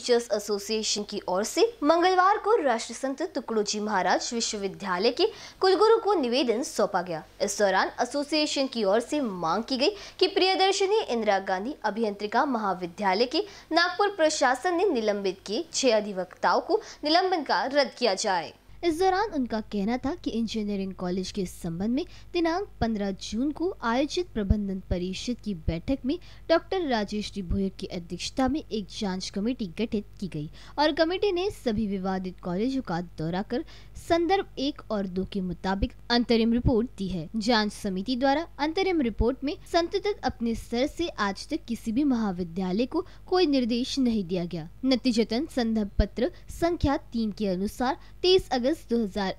teachers association की ओर से मंगलवार को राष्ट्र संत जी महाराज विश्वविद्यालय के कुलगुरु को निवेदन सौंपा गया इस दौरान एसोसिएशन की ओर से मांग की गई कि प्रियदर्शनी इंदिरा गांधी अभियंत्रिका महाविद्यालय के नागपुर प्रशासन ने निलंबित किए छह अधिवक्ताओं को निलंबन का रद्द किया जाए इस दौरान उनका कहना था कि इंजीनियरिंग कॉलेज के संबंध में दिनांक 15 जून को आयोजित प्रबंधन परिषद की बैठक में डॉक्टर राजेश डिभोयर की अध्यक्षता में एक जांच कमेटी गठित की गई और कमेटी ने सभी विवादित कॉलेजों का दौरा कर संदर्भ एक और दो के मुताबिक अंतरिम रिपोर्ट दी है जाँच समिति द्वारा अंतरिम रिपोर्ट में संतत अपने स्तर से आज तक किसी भी महाविद्यालय को कोई निर्देश नहीं दिया गया नतीजतन संदर्भ पत्र संख्या तीन के अनुसार तेईस अगस्त अगस्त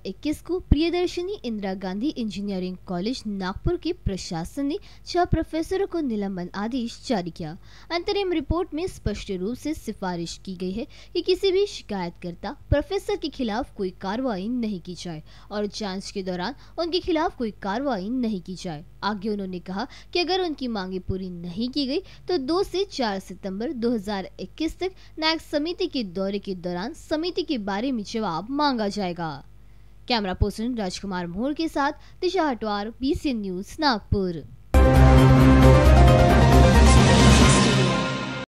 2021 को प्रियदर्शनी इंदिरा गांधी इंजीनियरिंग कॉलेज नागपुर के प्रशासन ने छह प्रोफेसरों को निलंबन आदेश जारी किया अंतरिम रिपोर्ट में स्पष्ट रूप से सिफारिश की गई है कि किसी भी शिकायतकर्ता प्रोफेसर के खिलाफ कोई कार्रवाई नहीं की जाए और जांच के दौरान उनके खिलाफ कोई कार्रवाई नहीं की जाए आगे उन्होंने कहा कि अगर उनकी मांगे पूरी नहीं की गई तो दो से चार सितंबर 2021 तक नायक समिति के दौरे के दौरान समिति के बारे में जवाब मांगा जाएगा जाएगा कैमरा पर्सन राजकुमार मोहर के साथ दिशा हटवार बी न्यूज नागपुर